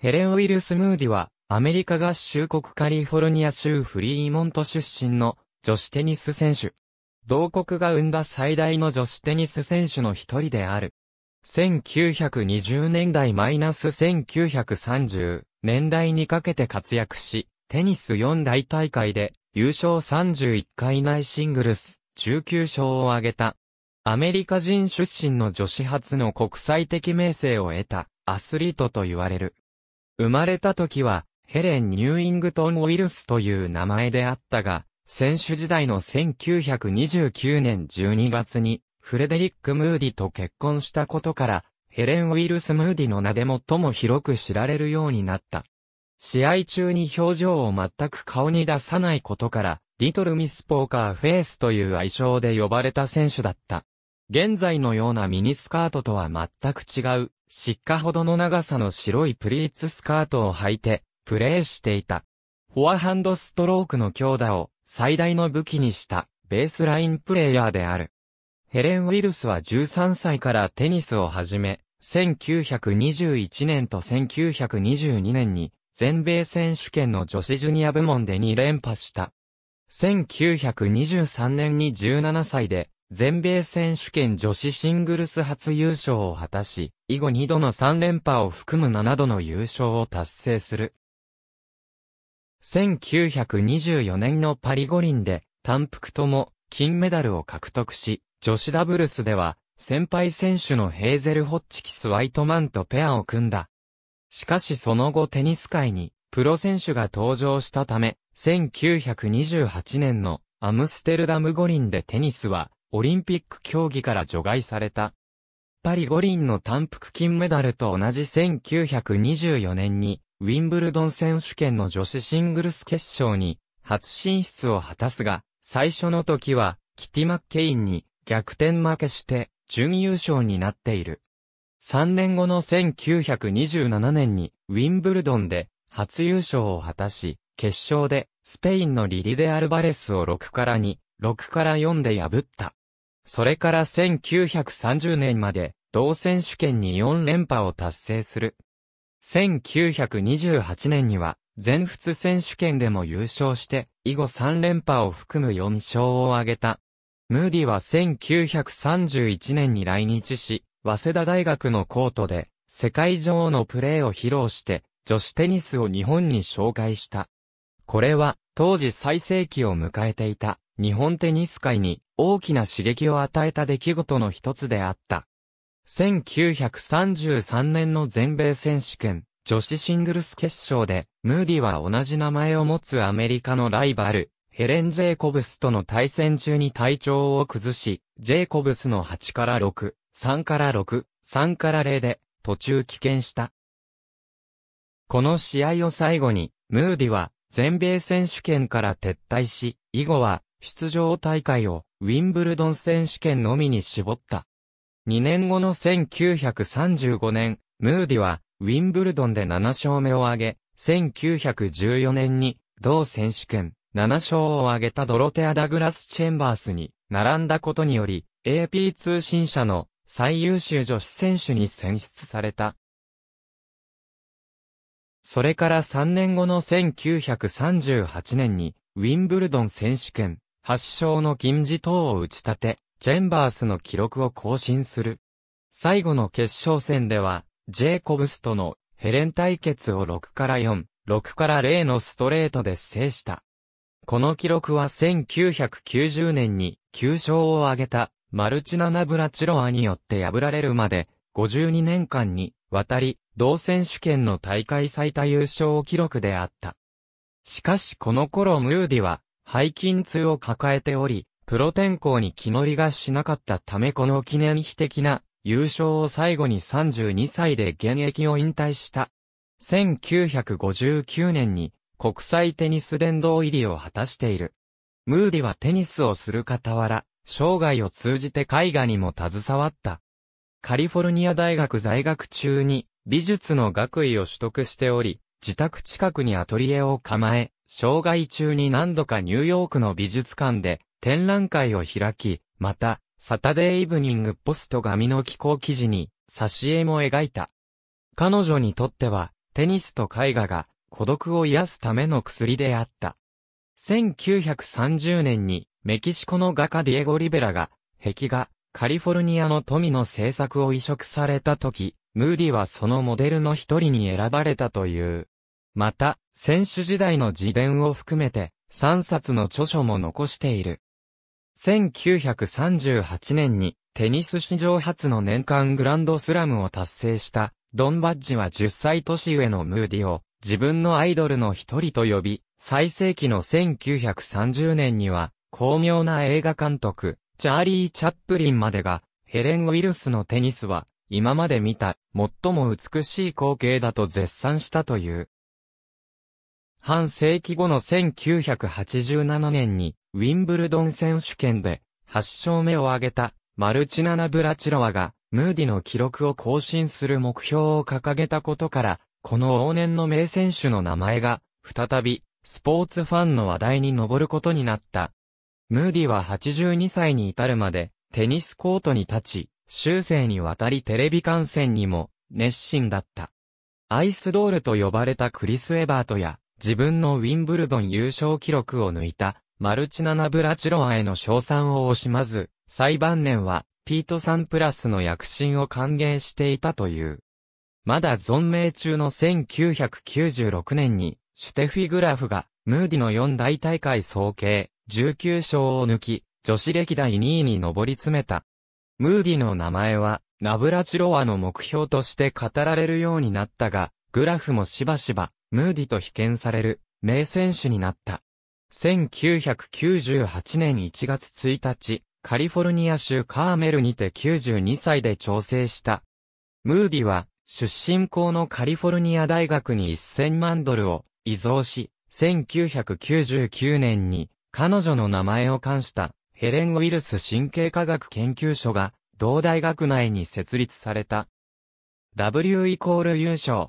ヘレン・ウィル・スムーディは、アメリカ合衆国カリフォルニア州フリーモント出身の女子テニス選手。同国が生んだ最大の女子テニス選手の一人である。1920年代マイナス1930年代にかけて活躍し、テニス4大大会で優勝31回内シングルス19勝を挙げた。アメリカ人出身の女子初の国際的名声を得たアスリートと言われる。生まれた時は、ヘレン・ニューイングトン・ウィルスという名前であったが、選手時代の1929年12月に、フレデリック・ムーディと結婚したことから、ヘレン・ウィルス・ムーディの名で最も広く知られるようになった。試合中に表情を全く顔に出さないことから、リトル・ミス・ポーカー・フェイスという愛称で呼ばれた選手だった。現在のようなミニスカートとは全く違う、失火ほどの長さの白いプリーツスカートを履いて、プレーしていた。フォアハンドストロークの強打を最大の武器にしたベースラインプレイヤーである。ヘレン・ウィルスは13歳からテニスを始め、1921年と1922年に全米選手権の女子ジュニア部門で2連覇した。1923年に17歳で全米選手権女子シングルス初優勝を果たし、以後2度の3連覇を含む7度の優勝を達成する。1924年のパリ五輪で、単服とも金メダルを獲得し、女子ダブルスでは、先輩選手のヘーゼル・ホッチキス・ワイトマンとペアを組んだ。しかしその後テニス界に、プロ選手が登場したため、1928年のアムステルダム五輪でテニスはオリンピック競技から除外された。パリ五輪の単幅金メダルと同じ1924年に、ウィンブルドン選手権の女子シングルス決勝に、初進出を果たすが、最初の時は、キティ・マッケインに逆転負けして、準優勝になっている。3年後の1927年に、ウィンブルドンで、初優勝を果たし、決勝で、スペインのリリデ・アルバレスを6から2、6から4で破った。それから1930年まで、同選手権に4連覇を達成する。1928年には、全仏選手権でも優勝して、以後3連覇を含む4勝を挙げた。ムーディは1931年に来日し、早稲田大学のコートで、世界女王のプレーを披露して、女子テニスを日本に紹介した。これは、当時最盛期を迎えていた、日本テニス界に大きな刺激を与えた出来事の一つであった。1933年の全米選手権、女子シングルス決勝で、ムーディは同じ名前を持つアメリカのライバル、ヘレン・ジェイコブスとの対戦中に体調を崩し、ジェイコブスの8から6、3から6、3から0で、途中棄権した。この試合を最後に、ムーディは、全米選手権から撤退し、以後は、出場大会をウィンブルドン選手権のみに絞った。2年後の1935年、ムーディは、ウィンブルドンで7勝目を挙げ、1914年に、同選手権、7勝を挙げたドロテア・ダグラス・チェンバースに、並んだことにより、AP 通信社の最優秀女子選手に選出された。それから3年後の1938年に、ウィンブルドン選手権、発祥の銀字塔を打ち立て、ジェンバースの記録を更新する。最後の決勝戦では、ジェイコブスとのヘレン対決を6から4、6から0のストレートで制した。この記録は1990年に9勝を挙げたマルチナナブラチロアによって破られるまで52年間にわたり同選手権の大会最多優勝記録であった。しかしこの頃ムーディは背筋痛を抱えており、プロ転向に気乗りがしなかったためこの記念碑的な優勝を最後に32歳で現役を引退した。1959年に国際テニス殿堂入りを果たしている。ムーディはテニスをする傍ら、生涯を通じて絵画にも携わった。カリフォルニア大学在学中に美術の学位を取得しており、自宅近くにアトリエを構え、生涯中に何度かニューヨークの美術館で展覧会を開き、また、サタデーイブニングポスト紙の寄稿記事に、挿絵も描いた。彼女にとっては、テニスと絵画が孤独を癒すための薬であった。1930年に、メキシコの画家ディエゴ・リベラが、壁画、カリフォルニアの富の制作を移植された時、ムーディはそのモデルの一人に選ばれたという。また、選手時代の自伝を含めて、3冊の著書も残している。1938年に、テニス史上初の年間グランドスラムを達成した、ドンバッジは10歳年上のムーディを、自分のアイドルの一人と呼び、最盛期の1930年には、巧妙な映画監督、チャーリー・チャップリンまでが、ヘレン・ウィルスのテニスは、今まで見た、最も美しい光景だと絶賛したという。半世紀後の1987年に、ウィンブルドン選手権で、8勝目を挙げた、マルチナナ・ブラチロワが、ムーディの記録を更新する目標を掲げたことから、この往年の名選手の名前が、再び、スポーツファンの話題に上ることになった。ムーディは82歳に至るまで、テニスコートに立ち、終生にわたりテレビ観戦にも、熱心だった。アイスドールと呼ばれたクリス・エバートや、自分のウィンブルドン優勝記録を抜いた、マルチナ・ナブラチロワへの賞賛を惜しまず、最晩年は、ピートサンプラスの躍進を歓迎していたという。まだ存命中の1996年に、シュテフィグラフが、ムーディの4大大会総計、19勝を抜き、女子歴代2位に上り詰めた。ムーディの名前は、ナブラチロワの目標として語られるようになったが、グラフもしばしば、ムーディと被験される名選手になった。1998年1月1日、カリフォルニア州カーメルにて92歳で調整した。ムーディは、出身校のカリフォルニア大学に1000万ドルを遺贈し、1999年に彼女の名前を冠したヘレン・ウィルス神経科学研究所が同大学内に設立された。W イコール優勝。